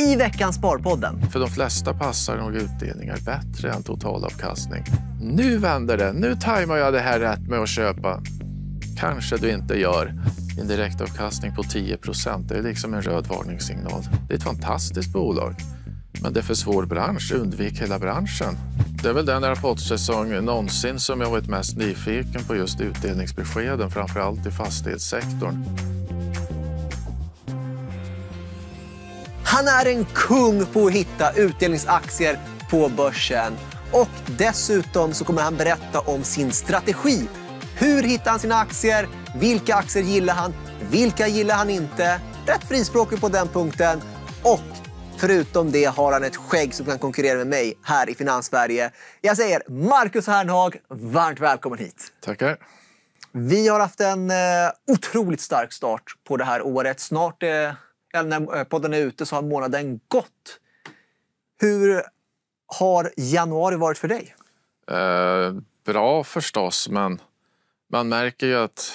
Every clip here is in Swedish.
i veckans Sparpodden. För de flesta passar nog utdelningar bättre än totalavkastning. Nu vänder det. Nu tajmar jag det här rätt med att köpa. Kanske du inte gör. En direktavkastning på 10 det är liksom en röd varningssignal. Det är ett fantastiskt bolag. Men det är för svår bransch. Undvik hela branschen. Det är väl den rapportsäsong någonsin som jag varit mest nyfiken på just utdelningsbeskeden, framförallt i fastighetssektorn. Han är en kung på att hitta utdelningsaktier på börsen. Och dessutom så kommer han berätta om sin strategi. Hur hittar han sina aktier? Vilka aktier gillar han? Vilka gillar han inte? Rätt frispråkig på den punkten. Och förutom det har han ett skägg som kan konkurrera med mig här i Finanssverige. Jag säger Marcus Hernhag, varmt välkommen hit. Tackar. Vi har haft en eh, otroligt stark start på det här året. Snart är eh, eller när eh, podden är ute så har månaden gått. Hur har januari varit för dig? Eh, bra förstås, men man märker ju att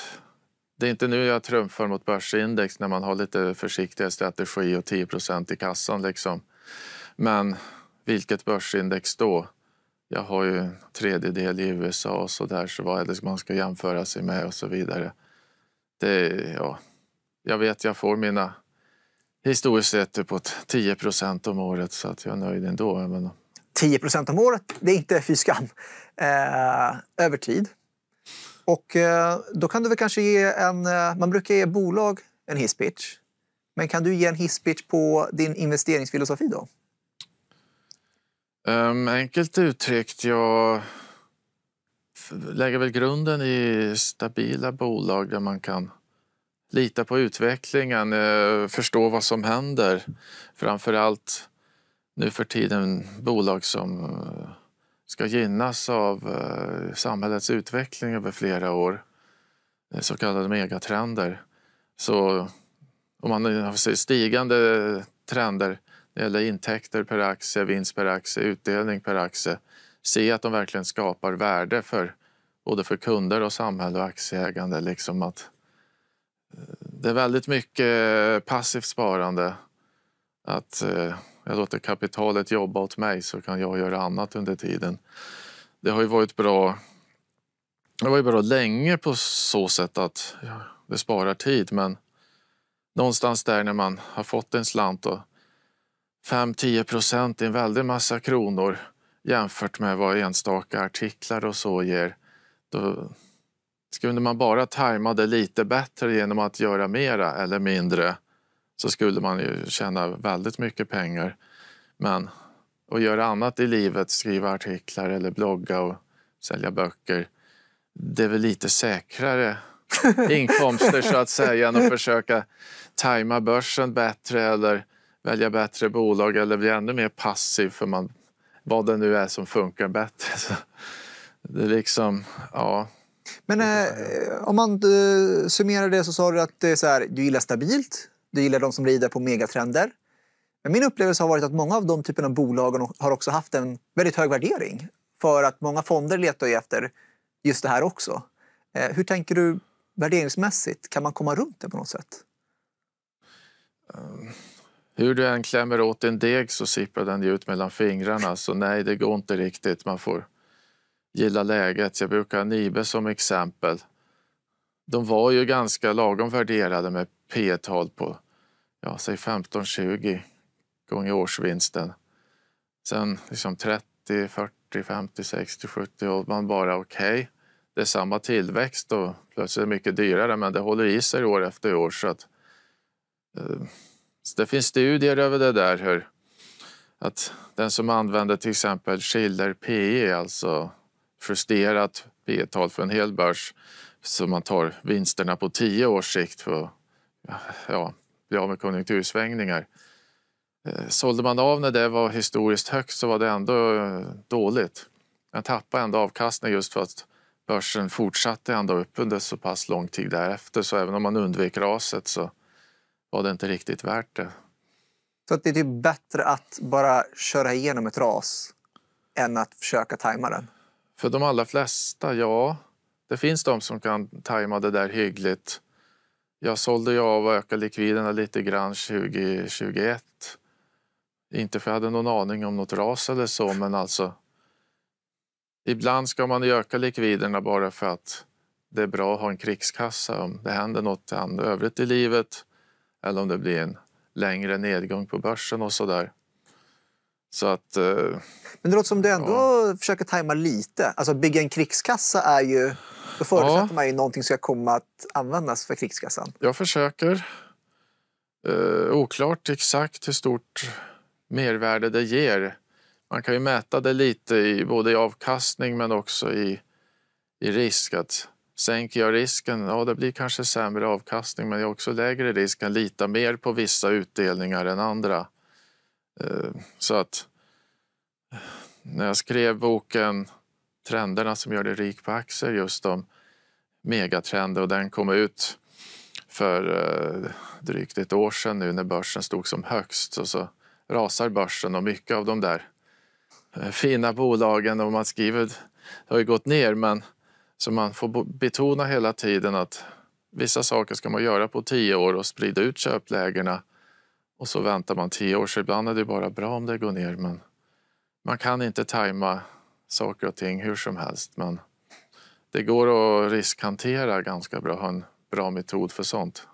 det är inte nu jag trumfar mot börsindex när man har lite försiktiga strategi och 10 i kassan. Liksom. Men vilket börsindex då? Jag har ju en tredjedel i USA och så där, så vad är det man ska jämföra sig med och så vidare. Det, ja, jag vet jag får mina historiskt sett uppåt 10 procent om året så att jag är nöjd ändå. Men... 10 procent om året, det är inte fy skam. Eh, över tid. Och eh, då kan du väl kanske ge en... Eh, man brukar ge bolag en hisspitch. Men kan du ge en hisspitch på din investeringsfilosofi då? Um, enkelt uttryckt, jag lägger väl grunden i stabila bolag där man kan lita på utvecklingen, eh, förstå vad som händer. framför allt nu för tiden bolag som eh, ska gynnas av eh, samhällets utveckling över flera år, så kallade megatrender. Så om man ser stigande trender när det gäller intäkter per aktie, vinst per aktie, utdelning per aktie, se att de verkligen skapar värde för både för kunder och samhälle och aktieägande. Liksom att det är väldigt mycket eh, passivt sparande. Att eh, jag låter kapitalet jobba åt mig så kan jag göra annat under tiden. Det har ju varit bra. Det var ju bra länge på så sätt att det sparar tid, men någonstans där när man har fått en slant och 5-10 procent i en väldig massa kronor jämfört med vad enstaka artiklar och så ger. Då, skulle man bara tajma det lite bättre genom att göra mera eller mindre så skulle man ju tjäna väldigt mycket pengar. Men att göra annat i livet, skriva artiklar eller blogga och sälja böcker, det är väl lite säkrare inkomster så att säga än att försöka tajma börsen bättre eller välja bättre bolag eller bli ännu mer passiv för man, vad det nu är som funkar bättre. Så det är liksom, ja... Men eh, eh, om man eh, summerar det så sa du att det är så här, du gillar stabilt, du gillar de som rider på megatrender. Men min upplevelse har varit att många av de typerna av bolag har också haft en väldigt hög värdering. För att många fonder letar ju efter just det här också. Eh, hur tänker du värderingsmässigt? Kan man komma runt det på något sätt? Um, hur du än klämmer åt en deg så sipprar den ut mellan fingrarna. Så nej, det går inte riktigt. Man får gilla läget. Jag brukar Nibe som exempel. De var ju ganska lagom värderade med P tal på ja, säg 15-20 gånger årsvinsten. Sen liksom 30, 40, 50, 60, 70 och man bara okej. Okay, det är samma tillväxt och plötsligt är det mycket dyrare men det håller i sig år efter år. Så att, så eh, det finns studier över det där hur att den som använder till exempel Schiller PE, alltså justerat P tal för en hel börs så man tar vinsterna på tio års sikt för att ja, bli av med konjunktursvängningar. Eh, sålde man av när det var historiskt högt så var det ändå eh, dåligt. Man tappade ändå avkastning just för att börsen fortsatte ändå upp under så pass lång tid därefter så även om man undvek raset så var det inte riktigt värt det. Så det är typ bättre att bara köra igenom ett ras än att försöka tajma den? För de allra flesta, ja. Det finns de som kan tajma det där hyggligt. Jag sålde ju av och ökade likviderna lite grann 2021. Inte för jag hade någon aning om något ras eller så, men alltså. Ibland ska man öka likviderna bara för att det är bra att ha en krigskassa om det händer något annat övrigt i livet eller om det blir en längre nedgång på börsen och så där. Så att, eh... Men det låter som du ändå ja. försöker tajma lite. Alltså bygga en krigskassa är ju... Då förutsätter ja. man ju någonting ska komma att användas för krigskassan. Jag försöker. Eh, oklart exakt hur stort mervärde det ger. Man kan ju mäta det lite i både i avkastning men också i, i risk. Att sänker jag risken, ja det blir kanske sämre avkastning men jag är också lägre risk. Kan lita mer på vissa utdelningar än andra. Eh, så att när jag skrev boken Trenderna som gör dig rik på aktier just om megatrender och den kom ut för eh, drygt ett år sedan nu när börsen stod som högst och så rasar börsen och mycket av de där eh, fina bolagen och man skriver Det har ju gått ner men så man får betona hela tiden att vissa saker ska man göra på tio år och sprida ut köplägena och så väntar man tio år, så ibland är det bara bra om det går ner. Men man kan inte tajma saker och ting hur som helst. Men det går att riskhantera ganska bra, ha en bra metod för sånt.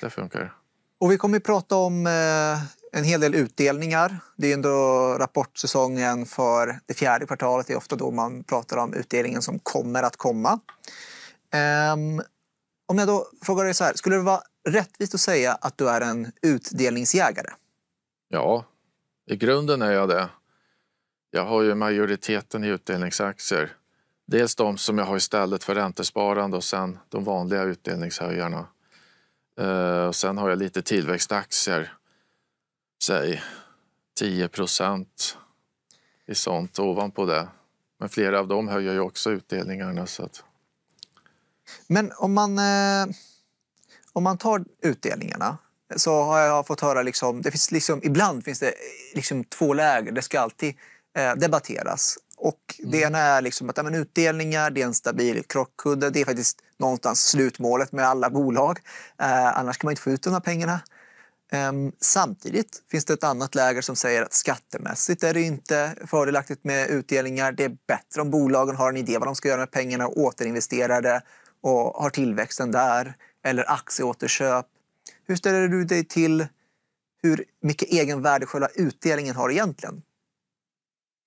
Det funkar. Och vi kommer att prata om eh, en hel del utdelningar. Det är ändå rapportsäsongen för det fjärde kvartalet. Det är ofta då man pratar om utdelningen som kommer att komma. Ehm, om jag då frågar dig så här, skulle det vara rättvist att säga att du är en utdelningsjägare? Ja, i grunden är jag det. Jag har ju majoriteten i utdelningsaktier. Dels de som jag har istället för räntesparande och sen de vanliga utdelningshöjarna. Eh, och sen har jag lite tillväxtaktier, säg 10 procent i sånt ovanpå det. Men flera av dem höjer ju också utdelningarna. Så att... Men om man, eh, om man tar utdelningarna så har jag fått höra liksom, det finns liksom, ibland finns det liksom två läger. Det ska alltid eh, debatteras. Och mm. Det ena är liksom att ja, utdelningar, det är en stabil krockkudde. Det är faktiskt någonstans slutmålet med alla bolag. Eh, annars kan man inte få ut de här pengarna. Ehm, samtidigt finns det ett annat läger som säger att skattemässigt är det inte fördelaktigt med utdelningar. Det är bättre om bolagen har en idé vad de ska göra med pengarna och återinvesterar det och har tillväxten där, eller aktieåterköp. Hur ställer du dig till hur mycket egenvärde själva utdelningen har egentligen?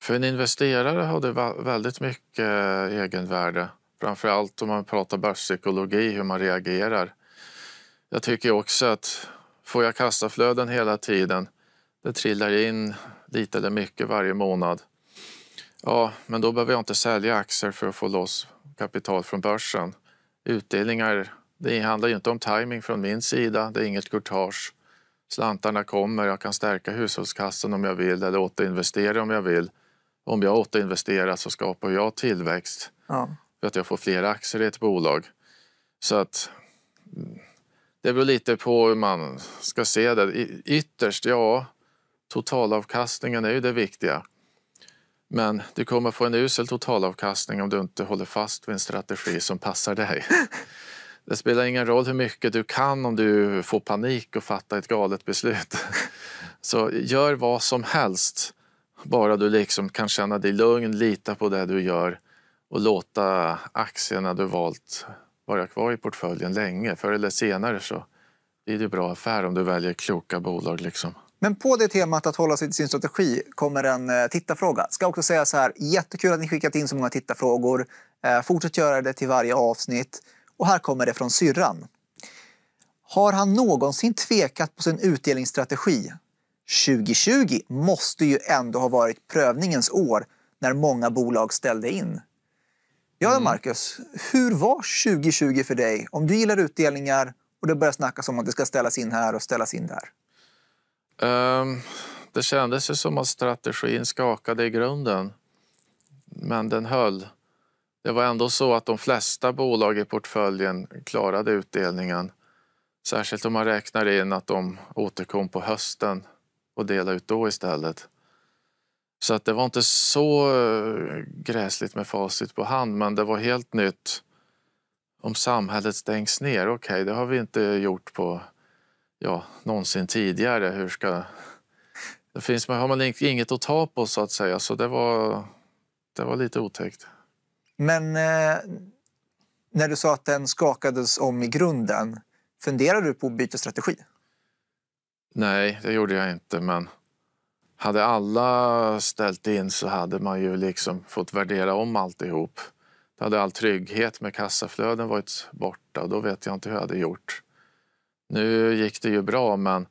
För en investerare har det väldigt mycket eh, egenvärde. framför allt om man pratar börspsykologi, hur man reagerar. Jag tycker också att får jag kassaflöden hela tiden, det trillar in lite eller mycket varje månad. Ja, men då behöver jag inte sälja aktier för att få loss kapital från börsen utdelningar. Det handlar ju inte om timing från min sida, det är inget courtage. Slantarna kommer, jag kan stärka hushållskassan om jag vill eller återinvestera om jag vill. Om jag återinvesterar så skapar jag tillväxt ja. för att jag får fler aktier i ett bolag. Så att det beror lite på hur man ska se det. Ytterst, ja, totalavkastningen är ju det viktiga. Men du kommer få en usel totalavkastning om du inte håller fast vid en strategi som passar dig. Det spelar ingen roll hur mycket du kan om du får panik och fattar ett galet beslut. Så gör vad som helst, bara du liksom kan känna dig lugn, lita på det du gör och låta aktierna du valt vara kvar i portföljen länge. Förr eller senare så blir det bra affär om du väljer kloka bolag. Liksom. Men på det temat att hålla sig till sin strategi kommer en eh, tittarfråga. Ska också säga så här, jättekul att ni skickat in så många tittarfrågor. Eh, fortsätt göra det till varje avsnitt. Och här kommer det från syrran. Har han någonsin tvekat på sin utdelningsstrategi? 2020 måste ju ändå ha varit prövningens år när många bolag ställde in. Ja, mm. Marcus, hur var 2020 för dig om du gillar utdelningar och det börjar snackas om att det ska ställas in här och ställas in där? Um, det kändes ju som att strategin skakade i grunden, men den höll. Det var ändå så att de flesta bolag i portföljen klarade utdelningen. Särskilt om man räknar in att de återkom på hösten och delade ut då istället. Så att det var inte så eh, gräsligt med facit på hand, men det var helt nytt. Om samhället stängs ner, okej, okay, det har vi inte gjort på ja, någonsin tidigare. Hur ska... Det finns, har man inget att ta på så att säga, så det var, det var lite otäckt. Men eh, när du sa att den skakades om i grunden, funderade du på att byta strategi? Nej, det gjorde jag inte, men hade alla ställt in så hade man ju liksom fått värdera om alltihop. Då hade all trygghet med kassaflöden varit borta och då vet jag inte hur jag hade gjort. Nu gick det ju bra, men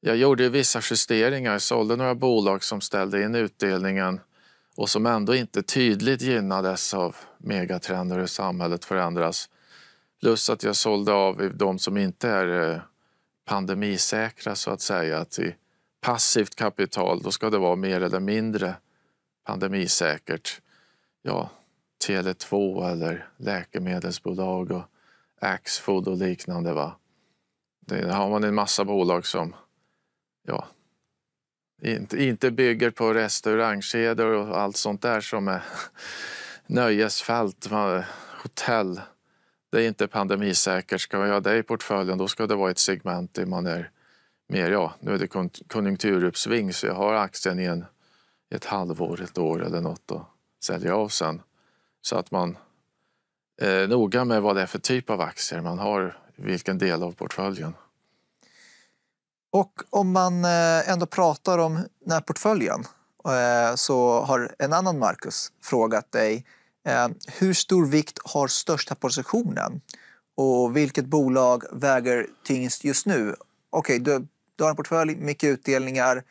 jag gjorde vissa justeringar, Jag sålde några bolag som ställde in utdelningen och som ändå inte tydligt gynnades av megatrender hur samhället förändras. Plus att jag sålde av de som inte är eh, pandemisäkra så att säga. Att i passivt kapital, då ska det vara mer eller mindre pandemisäkert. Ja, Tele2 eller läkemedelsbolag och Axfood och liknande. Va? Det har man en massa bolag som ja, inte, inte bygger på restaurangkedjor och allt sånt där som är nöjesfält, hotell. Det är inte pandemisäkert. Ska jag ha det i portföljen då ska det vara ett segment där man är mer, ja, nu är det konjunkturuppsving så jag har aktien i en, ett halvår, ett år eller något och säljer av sen. Så att man är eh, noga med vad det är för typ av aktier man har vilken del av portföljen. Och om man eh, ändå pratar om den här portföljen eh, så har en annan Marcus frågat dig eh, hur stor vikt har största positionen och vilket bolag väger tyngst just nu? Okej, okay, du, du har en portfölj, mycket utdelningar,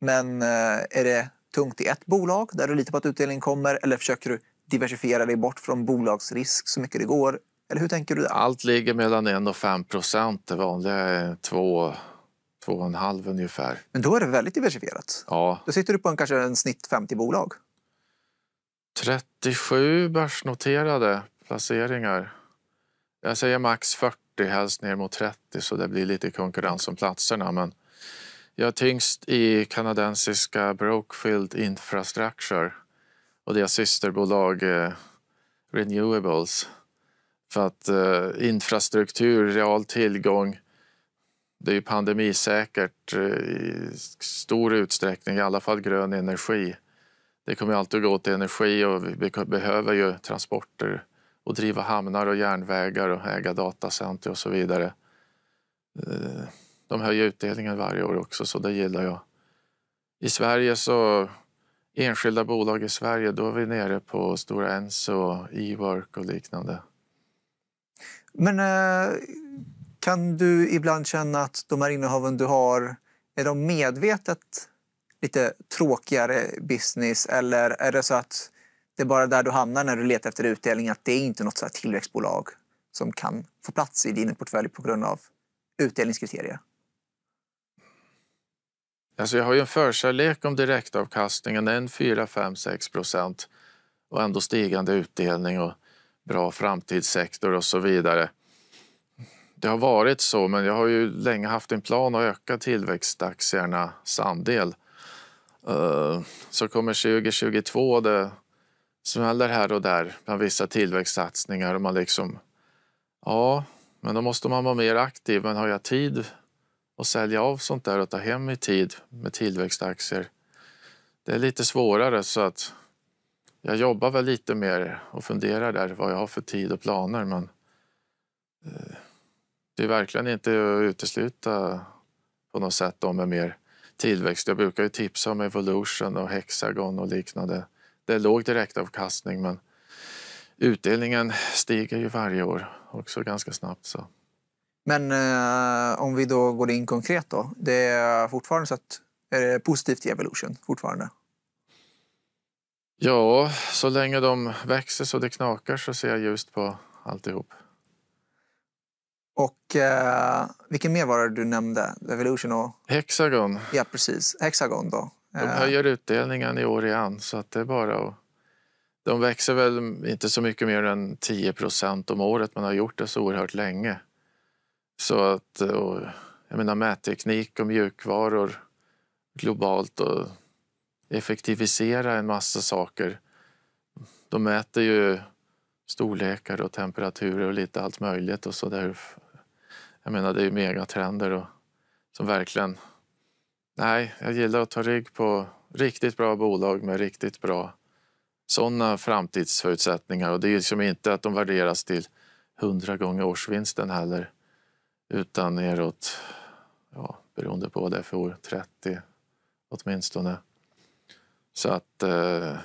men är det tungt i ett bolag där du litar på att utdelningen kommer eller försöker du diversifiera dig bort från bolagsrisk så mycket det går eller hur tänker du där? Allt ligger mellan 1 och 5 procent. Det vanliga är 2 2,5 ungefär. Men då är det väldigt diversifierat. Ja. Då sitter du på en, kanske en snitt 50 bolag. 37 börsnoterade placeringar. Jag säger max 40, helst ner mot 30 så det blir lite konkurrens om platserna. Men jag är tyngst i kanadensiska Brokefield Infrastructure och deras systerbolag eh, Renewables. För att eh, infrastruktur, real tillgång, det är ju pandemisäkert eh, i stor utsträckning, i alla fall grön energi. Det kommer alltid gå till energi och vi behöver ju transporter och driva hamnar och järnvägar och äga datacenter och så vidare. Eh, de höjer utdelningen varje år också, så det gillar jag. I Sverige så enskilda bolag i Sverige, då är vi nere på Stora Enso, E-work och liknande. Men eh, kan du ibland känna att de här innehaven du har, är de medvetet lite tråkigare business eller är det så att det är bara där du hamnar när du letar efter utdelning, att det är inte något så tillväxtbolag som kan få plats i din portfölj på grund av utdelningskriterier? Alltså jag har ju en förkärlek om direktavkastningen, en 4, 5, 6 procent och ändå stigande utdelning. Och bra framtidssektor och så vidare. Det har varit så, men jag har ju länge haft en plan att öka tillväxtaktiernas andel. Eh, så kommer 2022, det smäller här och där bland vissa tillväxtsatsningar och man liksom, ja, men då måste man vara mer aktiv. Men har jag tid att sälja av sånt där och ta hem i tid med tillväxtaktier? Det är lite svårare så att jag jobbar väl lite mer och funderar där vad jag har för tid och planer men eh, det är verkligen inte att utesluta på något sätt de är mer tillväxt. Jag brukar ju tipsa om Evolution och Hexagon och liknande. Det är låg direktavkastning men utdelningen stiger ju varje år också ganska snabbt. Så. Men eh, om vi då går in konkret då. Det är fortfarande så att är det positivt i Evolution fortfarande? Ja, så länge de växer så det knakar så ser jag ljust på alltihop. Och eh, vilken mer var det du nämnde? Evolution? och... Hexagon. Ja, precis. Hexagon då. De eh. höjer utdelningen i år igen så att det är bara att... De växer väl inte så mycket mer än 10 procent om året. Man har gjort det så oerhört länge. Så att, och, jag menar mätteknik och mjukvaror globalt och effektivisera en massa saker. De mäter ju storlekar och temperaturer och lite allt möjligt och så där. Jag menar, det är ju megatrender och, som verkligen... Nej, jag gillar att ta rygg på riktigt bra bolag med riktigt bra sådana framtidsförutsättningar. Och det är ju liksom inte att de värderas till hundra gånger årsvinsten heller utan neråt, ja, beroende på vad det är för år, 30 åtminstone. Så att eh,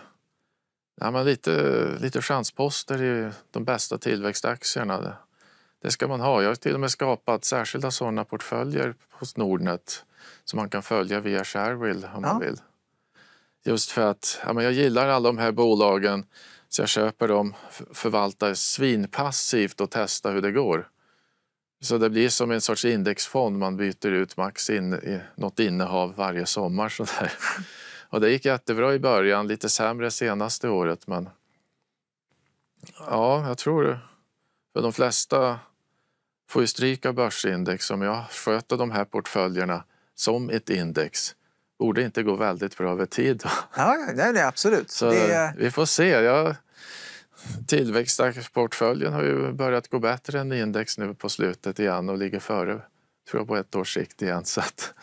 ja, men lite, lite chansposter i de bästa tillväxtaktierna. Det ska man ha. Jag har till och med skapat särskilda sådana portföljer hos Nordnet som man kan följa via Shareville om ja. man vill. Just för att ja, men jag gillar alla de här bolagen så jag köper dem, förvaltar svinpassivt och testar hur det går. Så det blir som en sorts indexfond, man byter ut max in, något innehav varje sommar. Sådär. Och det gick jättebra i början, lite sämre senaste året. Men ja, jag tror för de flesta får ju stryka börsindex Om jag sköter de här portföljerna som ett index borde inte gå väldigt bra över tid. Då. Ja, nej, nej, absolut. Så det... Vi får se. Jag, tillväxtportföljen har ju börjat gå bättre än index nu på slutet igen och ligger före tror jag, på ett års sikt igen. Så att,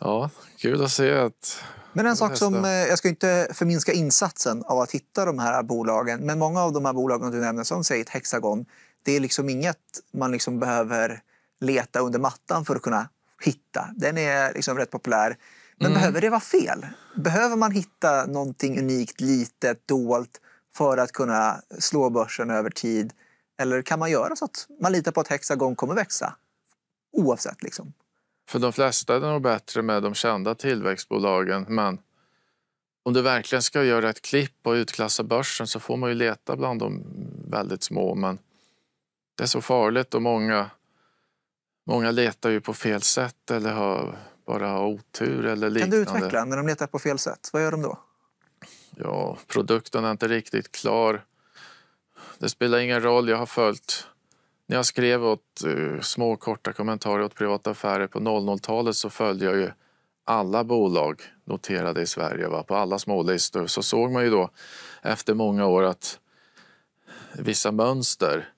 ja, kul att se att men en sak som, eh, jag ska inte förminska insatsen av att hitta de här bolagen, men många av de här bolagen du nämner, som säger Hexagon, det är liksom inget man liksom behöver leta under mattan för att kunna hitta. Den är liksom rätt populär. Men mm. behöver det vara fel? Behöver man hitta någonting unikt, litet, dolt för att kunna slå börsen över tid? Eller kan man göra så att man litar på att Hexagon kommer växa oavsett? Liksom? För de flesta är det nog bättre med de kända tillväxtbolagen. Men om du verkligen ska göra ett klipp och utklassa börsen så får man ju leta bland de väldigt små. Men det är så farligt och många, många letar ju på fel sätt eller har, bara har otur eller liknande. Kan du utveckla när de letar på fel sätt? Vad gör de då? Ja, produkten är inte riktigt klar. Det spelar ingen roll, jag har följt när jag skrev åt, uh, små korta kommentarer åt privata affärer på 00-talet så följde jag ju alla bolag noterade i Sverige, va? på alla smålistor. Så såg man ju då efter många år att vissa mönster.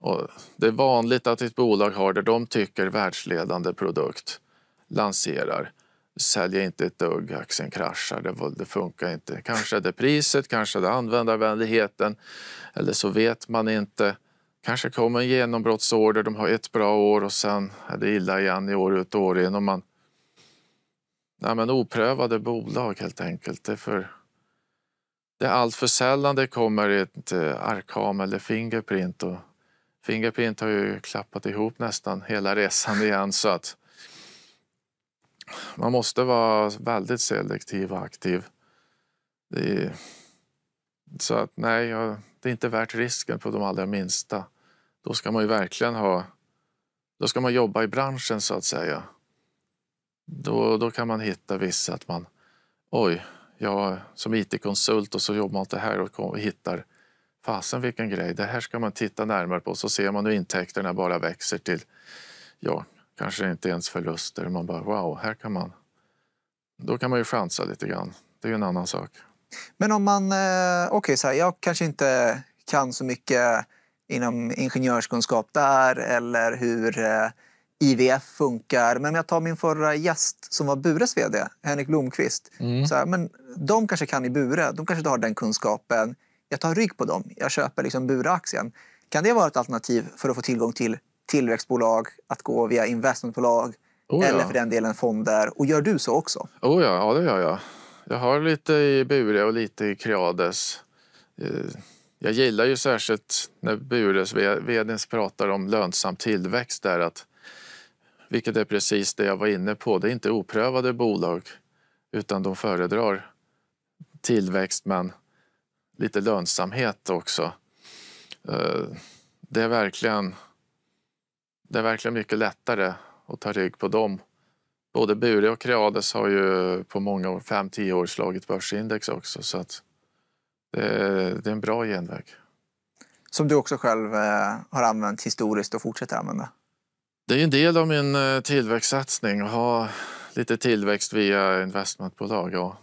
Och det är vanligt att ett bolag har det de tycker världsledande produkt, lanserar säljer inte ett dugg, aktien kraschar, det, det funkar inte. Kanske är det priset, kanske är det användarvänligheten eller så vet man inte kanske kommer en genombrottsorder, de har ett bra år och sen är det illa igen i år ut år in. Och man, nej men oprövade bolag helt enkelt. Det är, för, det är allt för sällan det kommer ett eh, Arkam eller Fingerprint. Och Fingerprint har ju klappat ihop nästan hela resan igen. så att Man måste vara väldigt selektiv och aktiv. Är, så att nej, det är inte värt risken på de allra minsta. Då ska man ju verkligen ha... Då ska man jobba i branschen så att säga. Då, då kan man hitta vissa att man... Oj, jag som IT-konsult och så jobbar man inte här och hittar... Fasen vilken grej, det här ska man titta närmare på. Så ser man hur intäkterna bara växer till... Ja, kanske inte ens förluster. Man bara wow, här kan man... Då kan man ju chansa lite grann. Det är ju en annan sak. Men om man, eh, okej, okay, jag kanske inte kan så mycket inom ingenjörskunskap där eller hur eh, IVF funkar. Men om jag tar min förra gäst som var Bures vd, Henrik Blomqvist. Mm. Så här, men de kanske kan i Bure, de kanske inte har den kunskapen. Jag tar rygg på dem, jag köper liksom Bure-aktien. Kan det vara ett alternativ för att få tillgång till tillväxtbolag, att gå via investmentbolag oh ja. eller för den delen fonder? Och gör du så också? Oh ja, ja det gör jag. Jag har lite i Bure och lite i Creades. Eh, jag gillar ju särskilt när Bures, vd pratar om lönsam tillväxt där att vilket är precis det jag var inne på. Det är inte oprövade bolag utan de föredrar tillväxt men lite lönsamhet också. Eh, det är verkligen, det är verkligen mycket lättare att ta rygg på dem. Både Bure och Creades har ju på många år, fem, tio år slagit börsindex också så att Eh, det är, en bra genväg. Som du också själv eh, har använt historiskt och fortsätter använda? Det är en del av min eh, tillväxtsatsning att ha lite tillväxt via investmentbolag. Ja.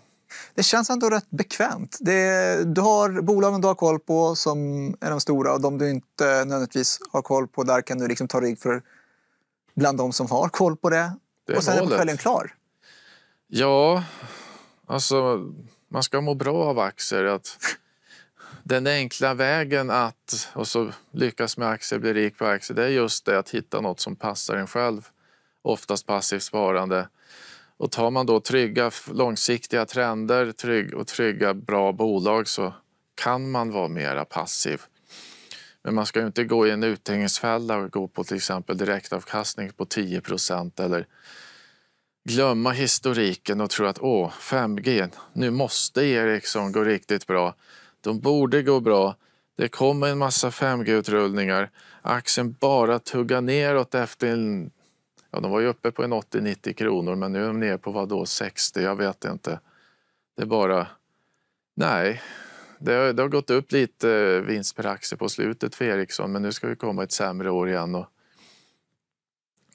Det känns ändå rätt bekvämt. Det, du har bolagen du har koll på som är de stora och de du inte nödvändigtvis har koll på, där kan du liksom ta rygg för bland de som har koll på det. det och sen målet. är portföljen klar. Ja, alltså man ska må bra av aktier. Att den enkla vägen att och så lyckas med aktier, bli rik på aktier, det är just det att hitta något som passar en själv. Oftast passivt sparande. Och tar man då trygga långsiktiga trender trygg, och trygga bra bolag så kan man vara mera passiv. Men man ska inte gå i en uthängningsfälla och gå på till exempel direktavkastning på 10 eller glömma historiken och tro att åh, 5G, nu måste Ericsson gå riktigt bra. De borde gå bra. Det kommer en massa 5G-utrullningar. Aktien bara tugga neråt efter en... Ja, de var ju uppe på en 80-90 kronor, men nu är de nere på vad då, 60? Jag vet inte. Det är bara... Nej, det har, det har gått upp lite eh, vinst per aktie på slutet för Ericsson, men nu ska vi komma ett sämre år igen. Och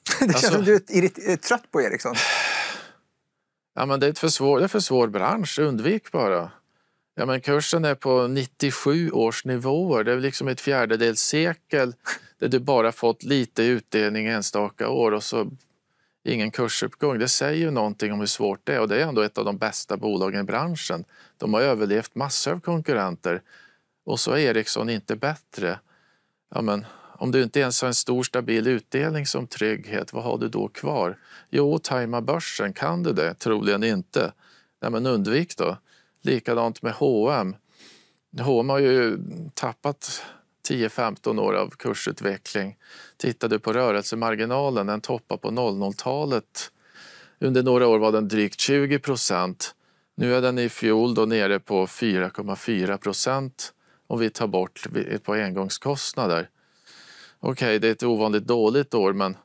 det känns alltså, som du är trött på Ericsson. Ja, men det är, för svår, det är för svår bransch, undvik bara. Ja, men kursen är på 97 års nivåer. Det är liksom ett fjärdedels sekel där du bara fått lite utdelning enstaka år och så ingen kursuppgång. Det säger ju någonting om hur svårt det är och det är ändå ett av de bästa bolagen i branschen. De har överlevt massor av konkurrenter och så är Ericsson inte bättre. Ja, men om du inte ens har en stor stabil utdelning som trygghet, vad har du då kvar? Jo, tajma börsen. Kan du det? Troligen inte. Nej, men undvik då. Likadant med H&M. H&M har ju tappat 10-15 år av kursutveckling. Tittar du på rörelsemarginalen, den toppar på 00-talet. Under några år var den drygt 20 procent. Nu är den i fjol då nere på 4,4 procent om vi tar bort på engångskostnader okej, okay, det är ett ovanligt dåligt år, men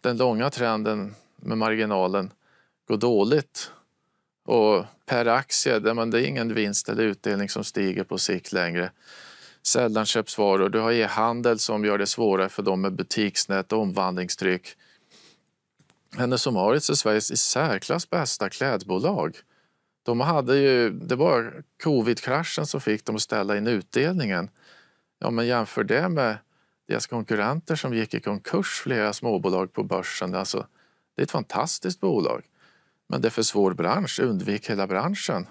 den långa trenden med marginalen går dåligt. Och per aktie, det, är ingen vinst eller utdelning som stiger på sikt längre. Sällan köps varor. Du har e-handel som gör det svårare för dem med butiksnät och omvandlingstryck. Hennes Mauritz är Sveriges i särklass bästa klädbolag. De hade ju, det var covid-kraschen som fick dem att ställa in utdelningen. Ja, men jämför det med deras konkurrenter som gick i konkurs, flera småbolag på börsen. Alltså, det är ett fantastiskt bolag. Men det är för svår bransch, undvik hela branschen.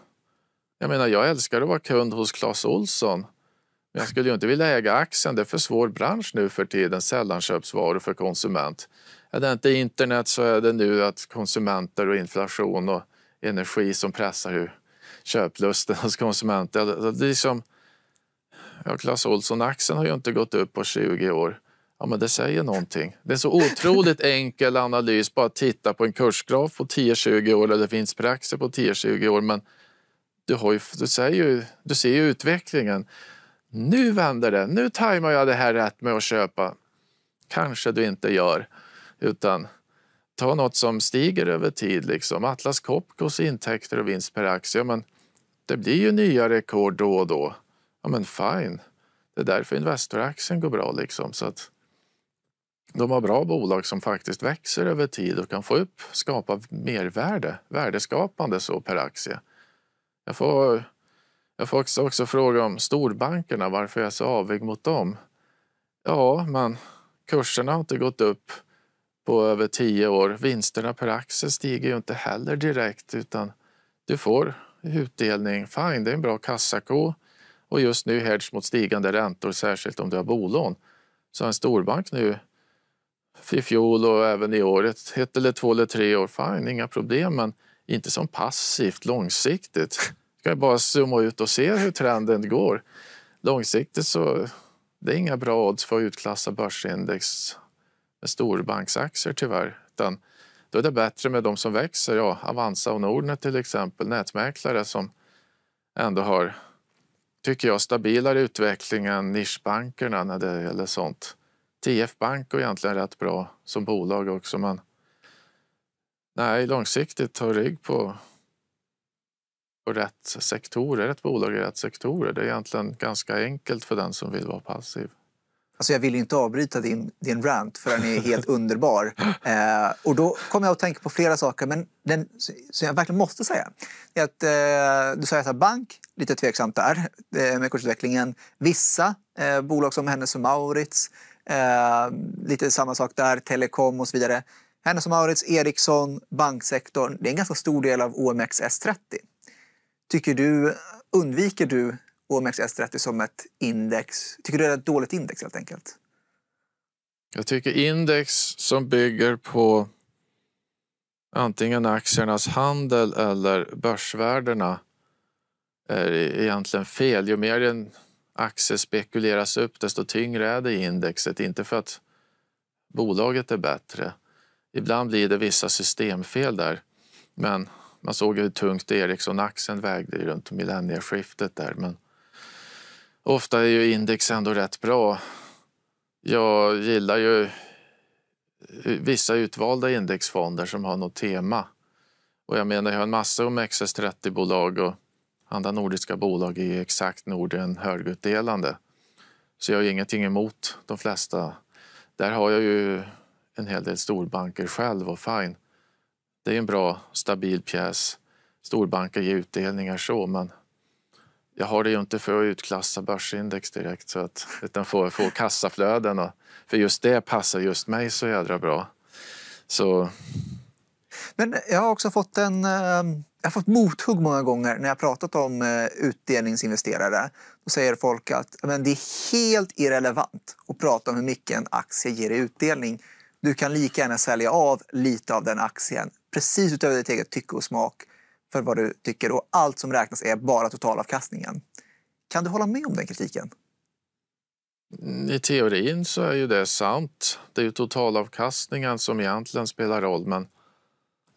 Jag menar, jag älskar att vara kund hos Clas Olsson. Men jag skulle ju inte vilja äga aktien, det är för svår bransch nu för tiden, sällanköpsvaror för konsument. Är det inte internet så är det nu att konsumenter och inflation och energi som pressar hur köplusten hos konsumenter. Alltså, det är liksom, Ja, Clas Ohlson-axeln har ju inte gått upp på 20 år. Ja, men det säger någonting. Det är så otroligt enkel analys, bara titta på en kursgraf på 10-20 år, eller det finns praxis på 10-20 år, men du, har ju, du, ser ju, du ser ju utvecklingen. Nu vänder det, nu tajmar jag det här rätt med att köpa. Kanske du inte gör, utan ta något som stiger över tid, liksom Atlas Copcos intäkter och vinst per aktie. Men det blir ju nya rekord då och då ja men fine. Det är därför Investoraktien går bra liksom. Så att de har bra bolag som faktiskt växer över tid och kan få upp, skapa mervärde, värdeskapande så per aktie. Jag får, jag får också, också fråga om storbankerna, varför jag är så avig mot dem. Ja, men kurserna har inte gått upp på över tio år. Vinsterna per aktie stiger ju inte heller direkt utan du får utdelning. Fine, det är en bra kassako och just nu hedge mot stigande räntor, särskilt om du har bolån. Så en storbank nu i fjol och även i år, ett, eller två eller tre år, fine, inga problem, men inte som passivt långsiktigt. Ska jag bara zooma ut och se hur trenden går. Långsiktigt så det är inga bra odds för att utklassa börsindex med storbanksaktier tyvärr. Utan då är det bättre med de som växer, ja, Avanza och Nordnet till exempel, nätmäklare som ändå har tycker jag, stabilare utveckling än nischbankerna när det gäller sånt. TF Bank är egentligen rätt bra som bolag också, men nej, långsiktigt ta rygg på, på rätt sektorer, rätt bolag i rätt sektorer. Det är egentligen ganska enkelt för den som vill vara passiv. Alltså jag vill inte avbryta din, din rant för den är helt underbar. Eh, och då kom jag att tänka på flera saker men den, som jag verkligen måste säga. Är att, eh, du sa att bank, lite tveksamt där eh, med kursutvecklingen. Vissa eh, bolag som Hennes och Maurits, eh, lite samma sak där, telekom och så vidare. Hennes och Maurits, Ericsson, banksektorn, det är en ganska stor del av OMXS30. Tycker du, undviker du OMXS30 som ett index? Tycker du det är ett dåligt index helt enkelt? Jag tycker index som bygger på antingen aktiernas handel eller börsvärdena är e-, egentligen fel. Ju mer en aktie spekuleras upp desto tyngre är det i indexet. Inte för att bolaget är bättre. Ibland blir det vissa systemfel där. Men man såg hur tungt Ericsson-axeln vägde runt millennieskiftet där. Men Ofta är ju index ändå rätt bra. Jag gillar ju eh, vissa utvalda indexfonder som har något tema. Och jag menar, jag har en massa om xs 30 bolag och andra nordiska bolag i Exakt Norden högutdelande. Så jag har ingenting emot de flesta. Där har jag ju en hel del storbanker själv och fine. Det är en bra, stabil pjäs. Storbanker ger utdelningar så, men jag har det ju inte för att utklassa börsindex direkt så att, utan få, få kassaflöden. Och, för just det passar just mig så jädra bra. Så... Men jag har också fått en... Ehm, jag har fått mothugg många gånger när jag pratat om eh, utdelningsinvesterare. Då säger folk att men det är helt irrelevant att prata om hur mycket en aktie ger i utdelning. Du kan lika gärna sälja av lite av den aktien precis utöver ditt eget tycke och smak för vad du tycker och allt som räknas är bara totalavkastningen. Kan du hålla med om den kritiken? Mm, I teorin så är ju det sant. Det är ju totalavkastningen som egentligen spelar roll men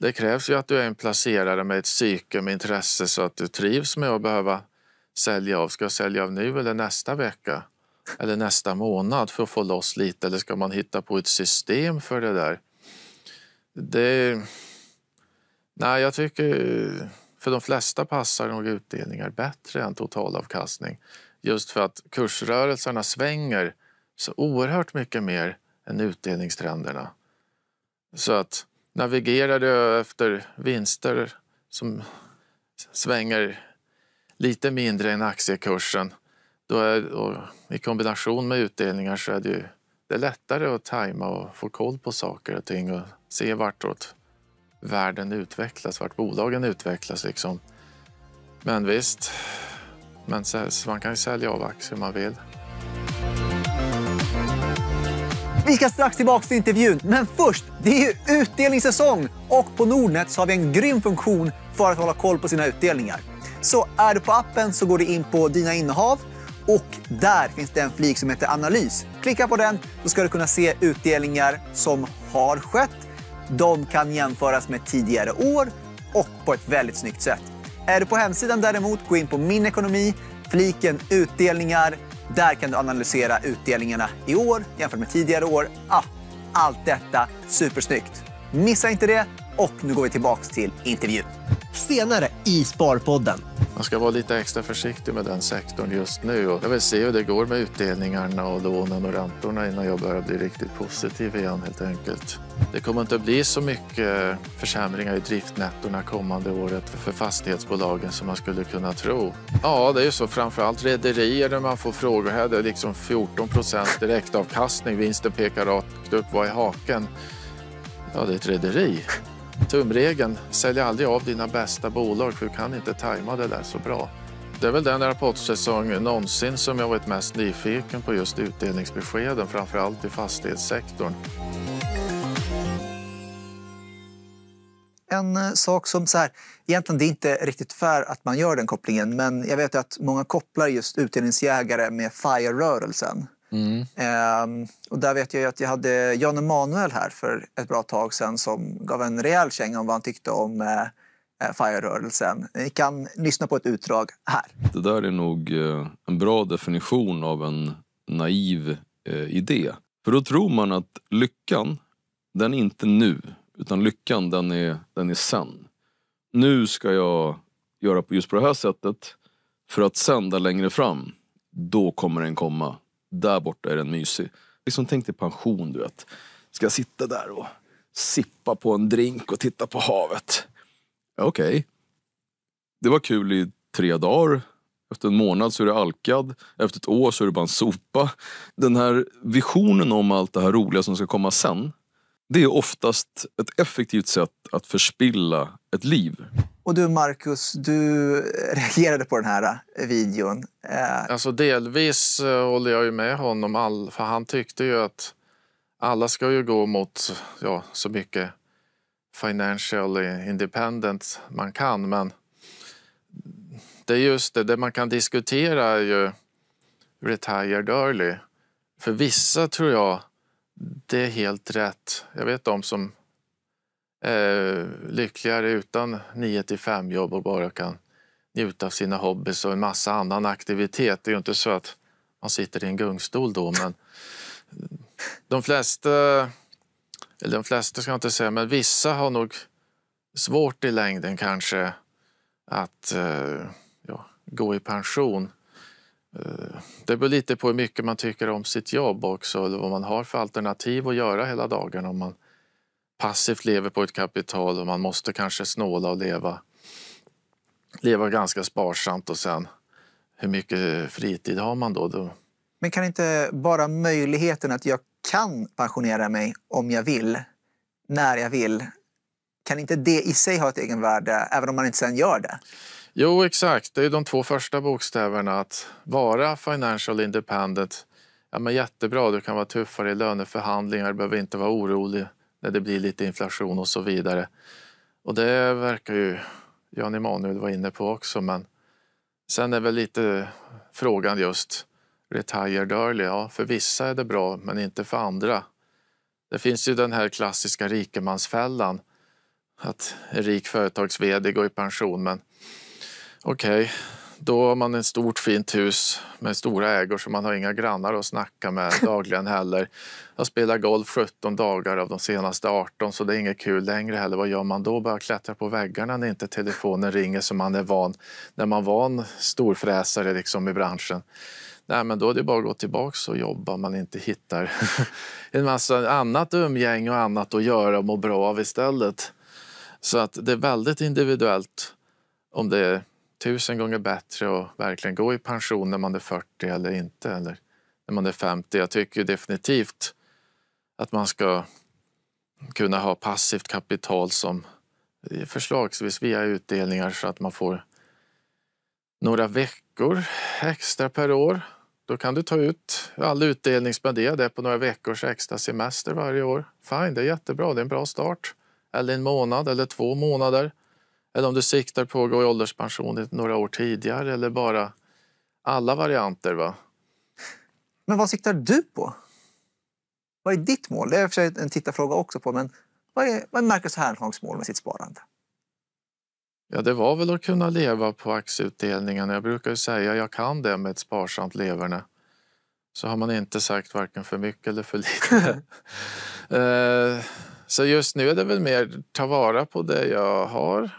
det krävs ju att du är en placerare med ett psyke med intresse så att du trivs med att behöva sälja av. Ska jag sälja av nu eller nästa vecka? Eller nästa månad för att få loss lite? Eller ska man hitta på ett system för det där? Det Nej, jag tycker för de flesta passar nog utdelningar bättre än totalavkastning. Just för att kursrörelserna svänger så oerhört mycket mer än utdelningstrenderna. Så att navigerar du efter vinster som svänger lite mindre än aktiekursen då är, i kombination med utdelningar så är det, ju, det är lättare att tajma och få koll på saker och ting och se vartåt världen utvecklas, vart bolagen utvecklas. Liksom. Men visst, men man kan ju sälja av aktier om man vill. Vi ska strax tillbaka till intervjun, men först, det är ju utdelningssäsong och på Nordnet så har vi en grym funktion för att hålla koll på sina utdelningar. Så är du på appen så går du in på dina innehav och där finns det en flik som heter analys. Klicka på den så ska du kunna se utdelningar som har skett de kan jämföras med tidigare år och på ett väldigt snyggt sätt. Är du på hemsidan däremot, gå in på Min ekonomi, fliken Utdelningar. Där kan du analysera utdelningarna i år jämfört med tidigare år. Ah, allt detta supersnyggt. Missa inte det. Och nu går vi tillbaka till intervjun. Senare i Sparpodden man ska vara lite extra försiktig med den sektorn just nu. Och jag vill se hur det går med utdelningarna och lånen och räntorna innan jag börjar bli riktigt positiv igen helt enkelt. Det kommer inte att bli så mycket försämringar i driftnettorna kommande året för fastighetsbolagen som man skulle kunna tro. Ja, det är ju så framförallt rederier när man får frågor här. Det är liksom 14 procent direktavkastning. Vinsten pekar rakt upp. Vad är haken? Ja, det är ett rederi. Tumregeln, sälj aldrig av dina bästa bolag för du kan inte tajma det där så bra. Det är väl den rapportsäsong någonsin som jag varit mest nyfiken på just utdelningsbeskeden, framförallt i fastighetssektorn. En eh, sak som så här, egentligen det är inte riktigt fair att man gör den kopplingen, men jag vet att många kopplar just utdelningsjägare med FIRE-rörelsen. Mm. Ehm, och där vet jag att jag hade Jan Emanuel här för ett bra tag sedan som gav en rejäl känga om vad han tyckte om eh, eh FIRE-rörelsen. Ni kan lyssna på ett utdrag här. Det där är nog eh, en bra definition av en naiv eh, idé. För då tror man att lyckan, den är inte nu, utan lyckan den är, den är sen. Nu ska jag göra just på det här sättet för att sända längre fram, då kommer den komma där borta är den mysig. Liksom tänk dig pension du vet. Ska jag sitta där och sippa på en drink och titta på havet? Okej. Okay. Det var kul i tre dagar. Efter en månad så är det alkad. Efter ett år så är det bara en sopa. Den här visionen om allt det här roliga som ska komma sen. Det är oftast ett effektivt sätt att förspilla ett liv. Och du Marcus, du eh, reagerade på den här eh, videon. Eh, alltså delvis håller jag ju med honom, all, för han tyckte ju att alla ska ju gå mot ja, så mycket financial independent man kan. Men det är just det, det man kan diskutera är ju retired early. För vissa tror jag det är helt rätt. Jag vet de som eh, lyckligare utan 9 till 5 jobb och bara kan njuta av sina hobbys och en massa annan aktivitet. Det är ju inte så att man sitter i en gungstol då, men de flesta, eller de flesta ska jag inte säga, men vissa har nog svårt i längden kanske att eh, ja, gå i pension. Eh, det beror lite på hur mycket man tycker om sitt jobb också, eller vad man har för alternativ att göra hela dagen. Om man passivt lever på ett kapital och man måste kanske snåla och leva, leva ganska sparsamt och sen hur mycket fritid har man då? Men kan inte bara möjligheten att jag kan pensionera mig om jag vill, när jag vill, kan inte det i sig ha ett egenvärde även om man inte sen gör det? Jo, exakt. Det är de två första bokstäverna. Att vara financial independent. Ja, men jättebra, du kan vara tuffare i löneförhandlingar, du behöver inte vara orolig när det blir lite inflation och så vidare. Och det verkar ju Jan Emanuel vara inne på också. Men sen är väl lite frågan just retired early. Ja, för vissa är det bra, men inte för andra. Det finns ju den här klassiska rikemansfällan. Att en rik företags går i pension, men okej, okay då har man ett stort fint hus med stora ägor så man har inga grannar att snacka med dagligen heller. Jag spelar golf 17 dagar av de senaste 18 så det är inget kul längre heller. Vad gör man då? Bara klättra på väggarna när inte telefonen ringer som man är van när man var en storfräsare liksom i branschen. Nej, men då är det bara att gå tillbaka och jobba om man inte hittar en massa annat umgänge och annat att göra och må bra av istället. Så att det är väldigt individuellt om det är tusen gånger bättre att verkligen gå i pension när man är 40 eller inte, eller när man är 50. Jag tycker definitivt att man ska kunna ha passivt kapital som förslagsvis via utdelningar så att man får några veckor extra per år. Då kan du ta ut all utdelning, spendera det på några veckors extra semester varje år. Fine, det är jättebra, det är en bra start. Eller en månad eller två månader. Eller om du siktar på att gå i ålderspension några år tidigare eller bara alla varianter. va? Men vad siktar du på? Vad är ditt mål? Det är för en tittarfråga också på, men vad är, vad är Marcus Herrnhags mål med sitt sparande? Ja, det var väl att kunna leva på aktieutdelningen. Jag brukar ju säga jag kan det med ett sparsamt leverne. Så har man inte sagt varken för mycket eller för lite. Eh, så just nu är det väl mer ta vara på det jag har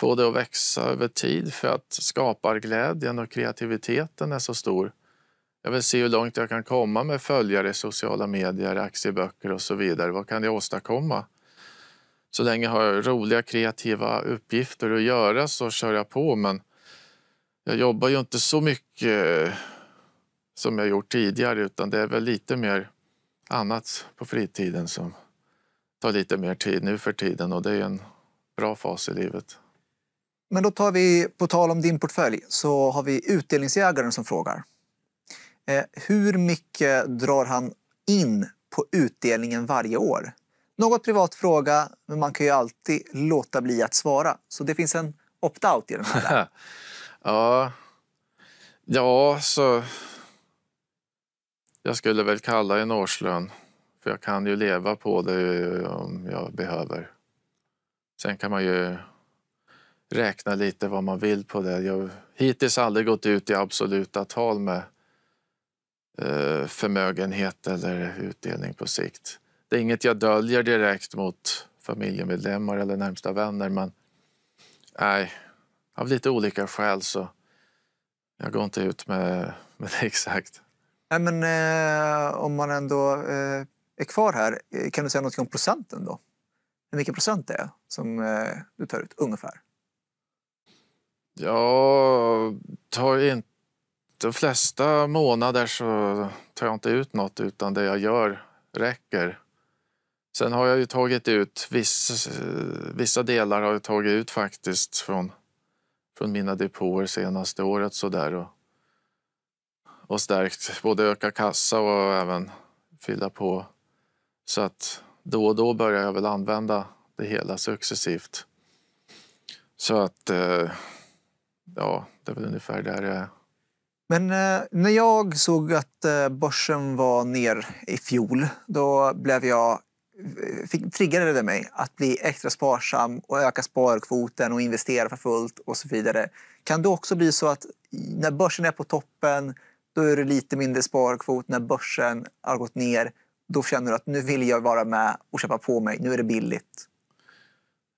få det att växa över tid för att skaparglädjen och kreativiteten är så stor. Jag vill se hur långt jag kan komma med följare i sociala medier, aktieböcker och så vidare. Vad kan jag åstadkomma? Så länge jag har roliga kreativa uppgifter att göra så kör jag på men jag jobbar ju inte så mycket eh, som jag gjort tidigare utan det är väl lite mer annat på fritiden som tar lite mer tid nu för tiden och det är en bra fas i livet. Men då tar vi, på tal om din portfölj, så har vi utdelningsjägaren som frågar. Eh, hur mycket drar han in på utdelningen varje år? Något privat fråga, men man kan ju alltid låta bli att svara. Så det finns en opt-out i den här. ja. ja, så... Jag skulle väl kalla en årslön. För jag kan ju leva på det om jag behöver. Sen kan man ju räkna lite vad man vill på det. Jag har hittills aldrig gått ut i absoluta tal med eh, förmögenhet eller utdelning på sikt. Det är inget jag döljer direkt mot familjemedlemmar eller närmsta vänner men nej, av lite olika skäl så jag går inte ut med, med det exakt. Nej, men eh, om man ändå eh, är kvar här, eh, kan du säga något om procenten då? Hur mycket procent det är som eh, du tar ut ungefär? Jag tar inte... De flesta månader så tar jag inte ut något utan det jag gör räcker. Sen har jag ju tagit ut vissa, vissa delar har jag tagit ut faktiskt från, från mina depåer senaste året sådär och, och stärkt både öka kassa och även fylla på. Så att då och då börjar jag väl använda det hela successivt. Så att eh, ja, det är väl ungefär där jag är. Men eh, när jag såg att eh, börsen var ner i fjol, då blev jag eh, fick, triggade det mig att bli extra sparsam och öka sparkvoten och investera för fullt och så vidare. Kan det också bli så att när börsen är på toppen, då är det lite mindre sparkvot. När börsen har gått ner, då känner du att nu vill jag vara med och köpa på mig. Nu är det billigt.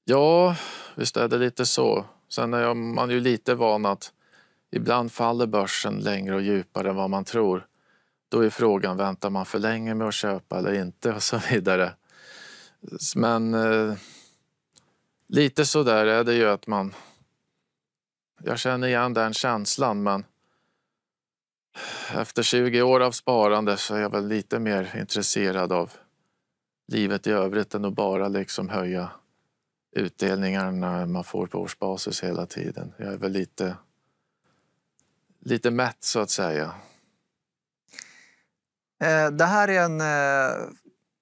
Ja, visst är det lite så. Sen är man ju lite van att ibland faller börsen längre och djupare än vad man tror. Då är frågan, väntar man för länge med att köpa eller inte och så vidare. Men eh, lite så där är det ju att man... Jag känner igen den känslan men efter 20 år av sparande så är jag väl lite mer intresserad av livet i övrigt än att bara liksom höja utdelningarna man får på årsbasis hela tiden. Jag är väl lite, lite mätt, så att säga. Eh, det här är en eh,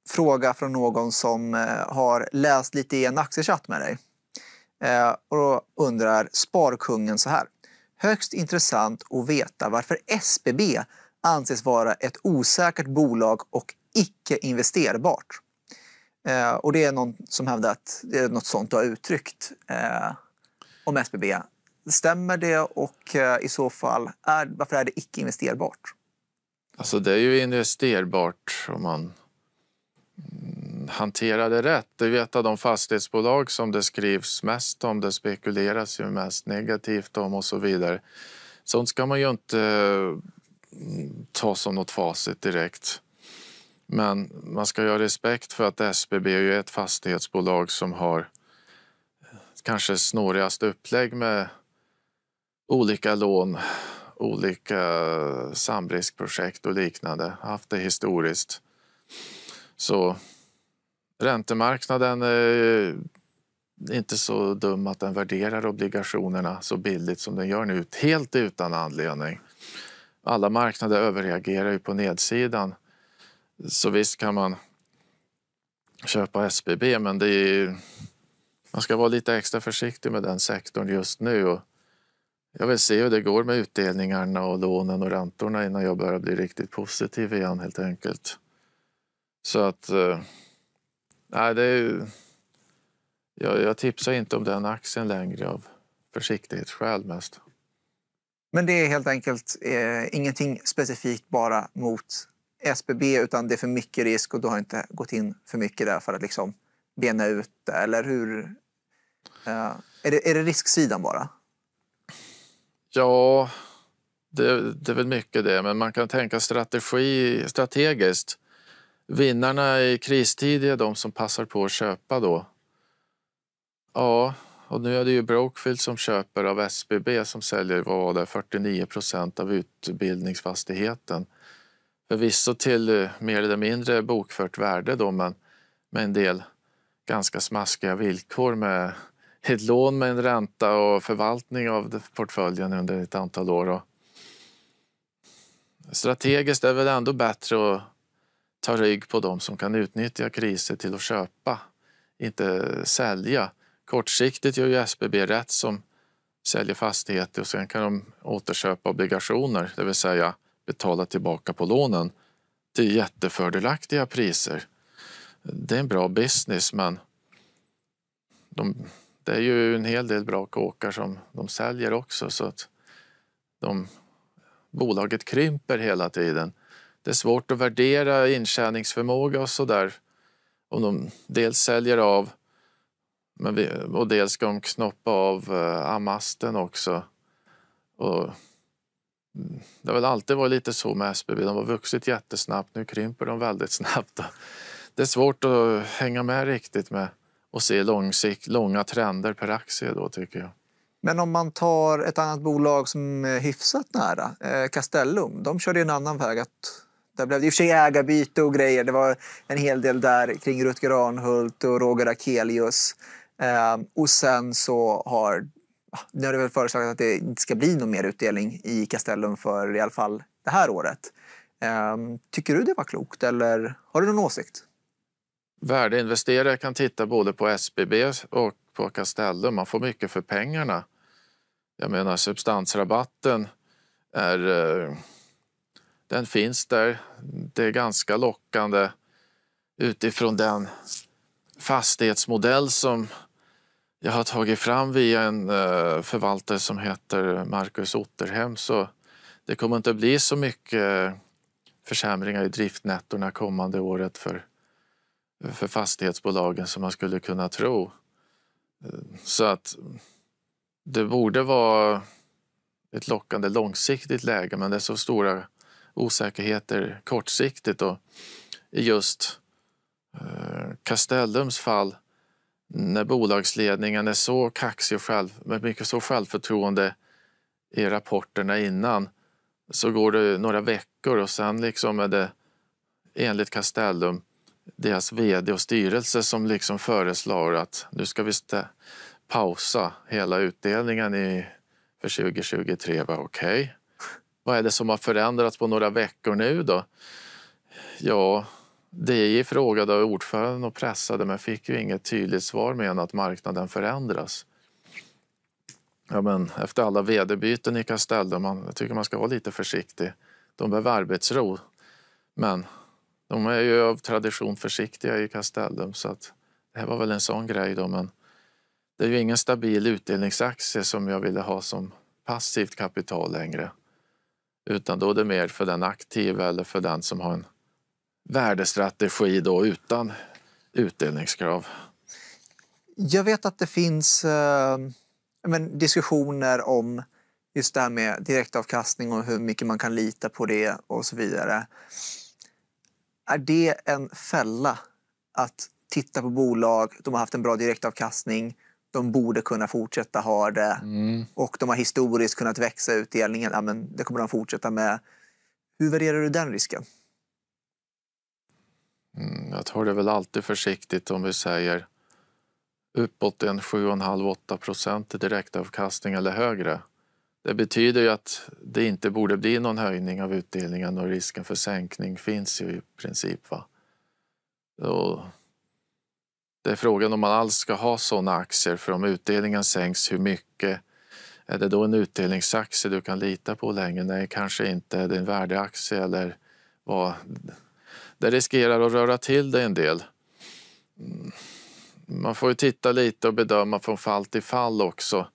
fråga från någon som eh, har läst lite i en aktiechatt med dig. Och då undrar Sparkungen så här. Högst intressant att veta varför SBB anses vara ett osäkert bolag och icke investerbart. Eh, och det är någon som hävdar att det är något sånt du har uttryckt eh, om SBB. Stämmer det och eh, i så fall, är, varför är det icke investerbart? Alltså det är ju investerbart om man mm, hanterar det rätt. Det är ett av de fastighetsbolag som det skrivs mest om, det spekuleras ju mest negativt om och så vidare. Sånt ska man ju inte mm, ta som något facit direkt. Men man ska ha respekt för att SBB är ett fastighetsbolag som har eh, kanske snårigast upplägg med olika lån, olika samriskprojekt och liknande. har Haft det historiskt. Så räntemarknaden är inte så dum att den värderar obligationerna så billigt som den gör nu, helt utan anledning. Alla marknader överreagerar ju på nedsidan. Så visst kan man köpa SBB, men det är ju, man ska vara lite extra försiktig med den sektorn just nu. Och jag vill se hur det går med utdelningarna och lånen och räntorna innan jag börjar bli riktigt positiv igen helt enkelt. Så att... Eh, nej, det är, jag, jag tipsar inte om den aktien längre av försiktighetsskäl mest. Men det är helt enkelt eh, ingenting specifikt bara mot SBB utan det är för mycket risk och du har inte gått in för mycket där för att liksom bena ut det? Eller hur? Uh, är, det, är det risksidan bara? Ja, det, det, är väl mycket det, men man kan tänka strategi strategiskt. Vinnarna i kristid är de som passar på att köpa då. Ja, och nu är det ju Brokefield som köper av SBB som säljer vad 49 procent av utbildningsfastigheten förvisso till eh, mer eller mindre bokfört värde då, men med en del ganska smaskiga villkor med ett lån med en ränta och förvaltning av portföljen under ett antal år. Och strategiskt är det väl ändå bättre att ta rygg på dem som kan utnyttja kriser till att köpa, inte sälja. Kortsiktigt gör ju SBB rätt som säljer fastigheter och sen kan de återköpa obligationer, det vill säga betala tillbaka på lånen till jättefördelaktiga priser. Det är en bra business, men de, det är ju en hel del bra kåkar som de säljer också så att de, bolaget krymper hela tiden. Det är svårt att värdera intjäningsförmåga och så där om de dels säljer av men vi, och dels ska de knoppa av eh, amasten också. Och det har väl alltid varit lite så med SBB. De har vuxit jättesnabbt, nu krymper de väldigt snabbt. Det är svårt att hänga med riktigt med och se långsikt, långa trender per aktie då tycker jag. Men om man tar ett annat bolag som är hyfsat nära, eh, Castellum, de körde en annan väg. Att där blev det i och för sig ägarbyte och grejer. Det var en hel del där kring Rutger Arnhult och Roger Akelius. Eh, och sen så har nu har det väl föreslagit att det inte ska bli någon mer utdelning i Castellum för i alla fall det här året. Ehm, tycker du det var klokt eller har du någon åsikt? Värdeinvesterare kan titta både på SBB och på Castellum. Man får mycket för pengarna. Jag menar substansrabatten är... Eh, den finns där. Det är ganska lockande utifrån den fastighetsmodell som jag har tagit fram via en eh, förvaltare som heter Marcus Otterhem. Så det kommer inte bli så mycket försämringar i driftnettorna kommande året för, för fastighetsbolagen som man skulle kunna tro. Eh, så att det borde vara ett lockande långsiktigt läge men det är så stora osäkerheter kortsiktigt. Och I just eh, Castellums fall när bolagsledningen är så kaxig och själv, med mycket så självförtroende i rapporterna innan så går det några veckor och sen liksom är det enligt Castellum deras vd och styrelse som liksom föreslår att nu ska vi pausa hela utdelningen i, för 2023. Okej, okay. vad är det som har förändrats på några veckor nu då? Ja, DI frågade ordföranden och pressade men fick ju inget tydligt svar med än att marknaden förändras. Ja, men efter alla vd-byten i Castello, man, jag tycker man ska vara lite försiktig. De behöver arbetsro. Men de är ju av tradition försiktiga i Castellum så att det här var väl en sån grej då. Men det är ju ingen stabil utdelningsaktie som jag ville ha som passivt kapital längre. Utan då är det mer för den aktiva eller för den som har en värdestrategi då utan utdelningskrav? Jag vet att det finns eh, men, diskussioner om just det här med direktavkastning och hur mycket man kan lita på det och så vidare. Är det en fälla att titta på bolag, de har haft en bra direktavkastning, de borde kunna fortsätta ha det mm. och de har historiskt kunnat växa utdelningen. Ja, men det kommer de fortsätta med. Hur värderar du den risken? Mm, jag tar det väl alltid försiktigt om vi säger uppåt en 7,5-8 procent i direktavkastning eller högre. Det betyder ju att det inte borde bli någon höjning av utdelningen och risken för sänkning finns ju i princip. Va? Och det är frågan om man alls ska ha sådana aktier för om utdelningen sänks, hur mycket? Är det då en utdelningsaktie du kan lita på länge? Nej, kanske inte. Är det en värdeaktie eller vad? det riskerar att röra till det en del. Mm. Man får ju titta lite och bedöma från fall till fall också.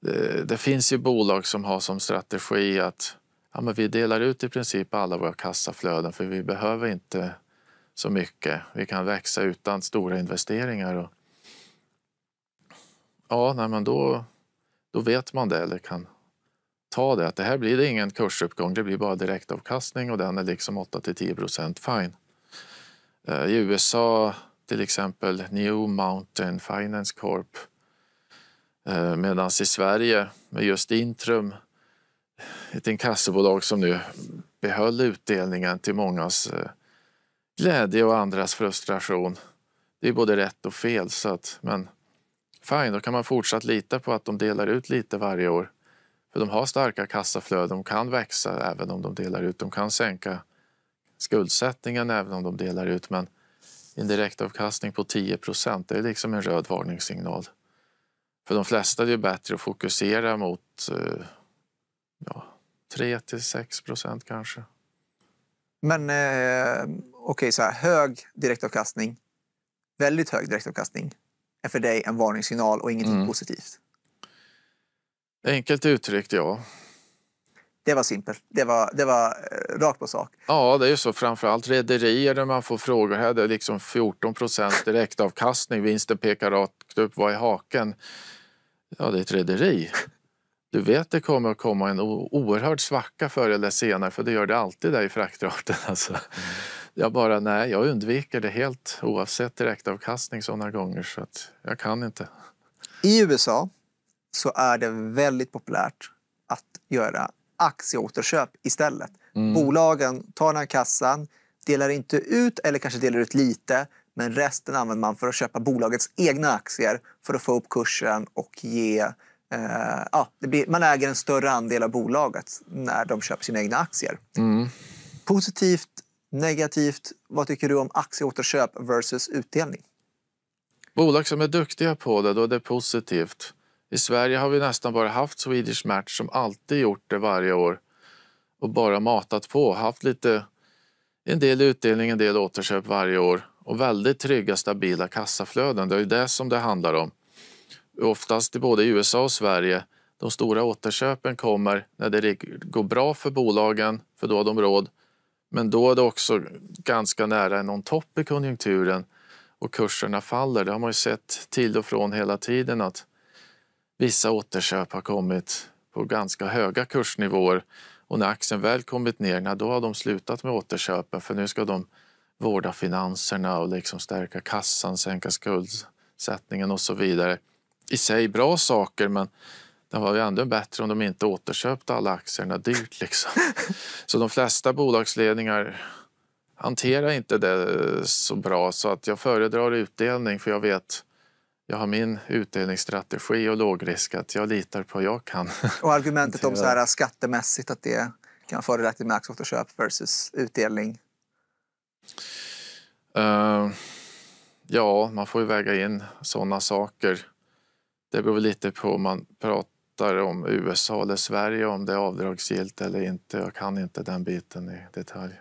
Det, det finns ju bolag som har som strategi att ja, men vi delar ut i princip alla våra kassaflöden för vi behöver inte så mycket. Vi kan växa utan stora investeringar. Och... Ja, nej, men då, då vet man det eller kan ta det att det här blir det ingen kursuppgång, det blir bara direktavkastning och den är liksom 8 till 10 procent fine. Eh, I USA till exempel New Mountain Finance Corp. Eh, medan i Sverige med just Intrum, ett inkassobolag som nu behöll utdelningen till mångas eh, glädje och andras frustration. Det är både rätt och fel, så att, men fine, då kan man fortsatt lita på att de delar ut lite varje år. För de har starka kassaflöden, de kan växa även om de delar ut, de kan sänka skuldsättningen även om de delar ut, men en direktavkastning på 10 procent, är liksom en röd varningssignal. För de flesta är det bättre att fokusera mot eh, ja, 3 till 6 procent kanske. Men eh, okej, okay, så här, hög direktavkastning, väldigt hög direktavkastning är för dig en varningssignal och ingenting mm. positivt? Enkelt uttryckt, ja. Det var simpelt. Det var, det var eh, rakt på sak. Ja, det är ju så. Framförallt rederier när man får frågor här. Det är liksom 14 procents direktavkastning. Vinsten pekar rakt upp. Vad är haken? Ja, det är ett rederi. Du vet det kommer att komma en oerhörd svacka förr eller senare för det gör det alltid där i fraktarten. Alltså. Jag bara, nej, jag undviker det helt oavsett direktavkastning sådana gånger så att jag kan inte. I USA så är det väldigt populärt att göra aktieåterköp istället. Mm. Bolagen tar den här kassan, delar inte ut eller kanske delar ut lite men resten använder man för att köpa bolagets egna aktier för att få upp kursen och ge... Eh, ja, blir, man äger en större andel av bolaget när de köper sina egna aktier. Mm. Positivt, negativt. Vad tycker du om aktieåterköp versus utdelning? Bolag som är duktiga på det, då är det positivt. I Sverige har vi nästan bara haft Swedish Match som alltid gjort det varje år och bara matat på, haft lite en del utdelning, en del återköp varje år och väldigt trygga, stabila kassaflöden. Det är ju det som det handlar om. Oftast i både USA och Sverige. De stora återköpen kommer när det går bra för bolagen, för då har de råd. Men då är det också ganska nära någon topp i konjunkturen och kurserna faller. Det har man ju sett till och från hela tiden att Vissa återköp har kommit på ganska höga kursnivåer och när aktien väl kommit ner, då har de slutat med återköpen för nu ska de vårda finanserna och liksom stärka kassan, sänka skuldsättningen och så vidare. I sig bra saker, men det var ju ändå bättre om de inte återköpte alla aktierna dyrt. Liksom. Så de flesta bolagsledningar hanterar inte det så bra så att jag föredrar utdelning för jag vet jag har min utdelningsstrategi och lågrisk, att jag litar på att jag kan. Och argumentet om så här, skattemässigt, att det kan vara fördelaktigt med aktieåterköp versus utdelning? Uh, ja, man får ju väga in sådana saker. Det beror lite på om man pratar om USA eller Sverige, om det är avdragsgillt eller inte. Jag kan inte den biten i detalj.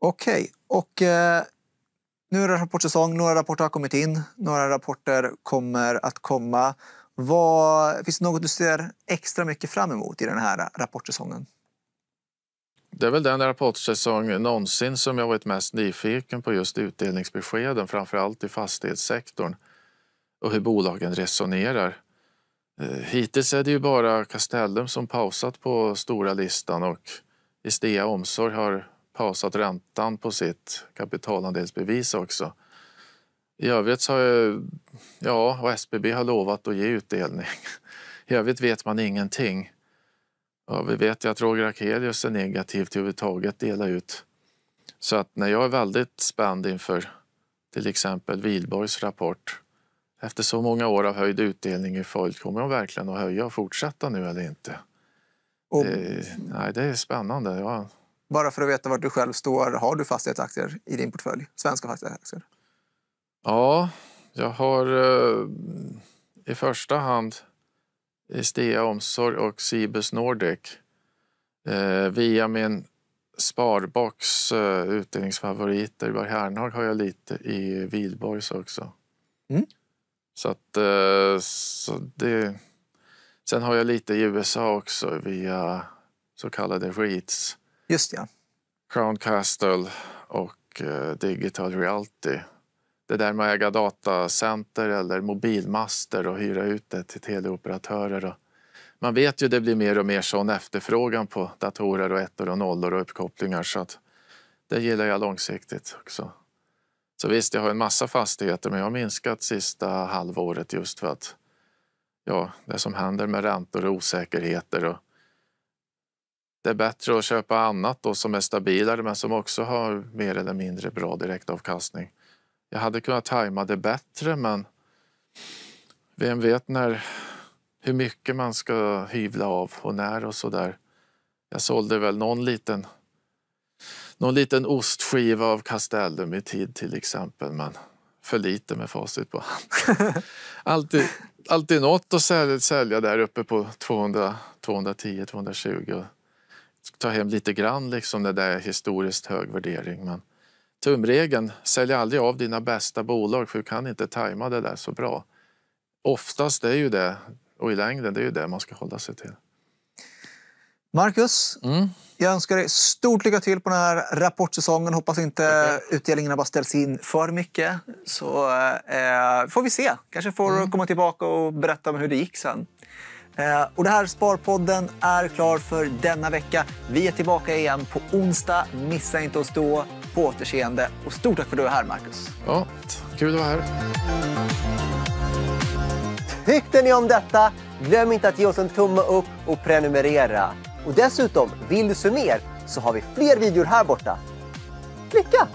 Okej, okay. och eh, nu är det rapportsäsong, några rapporter har kommit in, några rapporter kommer att komma. Vad, finns det något du ser extra mycket fram emot i den här rapportsäsongen? Det är väl den rapportsäsong någonsin som jag varit mest nyfiken på just utdelningsbeskeden, framför allt i fastighetssektorn och hur bolagen resonerar. Eh, hittills är det ju bara Castellum som pausat på stora listan och Istea Omsorg har pausat räntan på sitt kapitalandelsbevis också. I övrigt så har jag, ja, och SBB har lovat att ge utdelning. I övrigt vet man ingenting. Ja, vi vet ju att Roger Akelius är negativ till överhuvudtaget dela ut. Så att när jag är väldigt spänd inför till exempel Vilborgs rapport. Efter så många år av höjd utdelning i följd, kommer de verkligen att höja och fortsätta nu eller inte? Och... Det, nej, det är spännande. Ja. Bara för att veta var du själv står, har du fastighetsaktier i din portfölj? Svenska fastighetsaktier? Ja, jag har eh, i första hand Estea Omsorg och Cibus Nordic eh, via min Sparbox eh, utdelningsfavoriter. Var Hernhag har jag lite i Vidborgs också. Mm. Så att eh, så det... Sen har jag lite i USA också via så kallade REITs. Just ja. Crown Castle och eh, Digital Reality. Det där med att äga datacenter eller mobilmaster och hyra ut det till teleoperatörer. man vet ju att det blir mer och mer sån efterfrågan på datorer och ettor och nollor och uppkopplingar så att det gillar jag långsiktigt också. Så visst, jag har en massa fastigheter, men jag har minskat sista halvåret just för att ja, det som händer med räntor och osäkerheter och det är bättre att köpa annat då som är stabilare men som också har mer eller mindre bra direktavkastning. Jag hade kunnat tajma det bättre men vem vet när, hur mycket man ska hyvla av och när och så där. Jag sålde väl någon liten, någon liten ostskiva av Castellum i tid till exempel men för lite med facit på hand. alltid, alltid något att sälja, sälja där uppe på 200, 210-220 ta hem lite grann liksom när det är historiskt hög värdering. Men tumregeln, sälj aldrig av dina bästa bolag för du kan inte tajma det där så bra. Oftast är ju det, och i längden, det är ju det man ska hålla sig till. Marcus, mm. jag önskar dig stort lycka till på den här rapportsäsongen. Hoppas inte okay. har bara ställs in för mycket. Så eh, får vi se. Kanske får du mm. komma tillbaka och berätta om hur det gick sen. Eh, och det här Sparpodden är klar för denna vecka. Vi är tillbaka igen på onsdag. Missa inte oss då. På återseende. Och stort tack för att du är här, Marcus. Ja, kul att vara här. Tyckte ni om detta? Glöm inte att ge oss en tumme upp och prenumerera. Och dessutom, vill du se mer så har vi fler videor här borta. Klicka!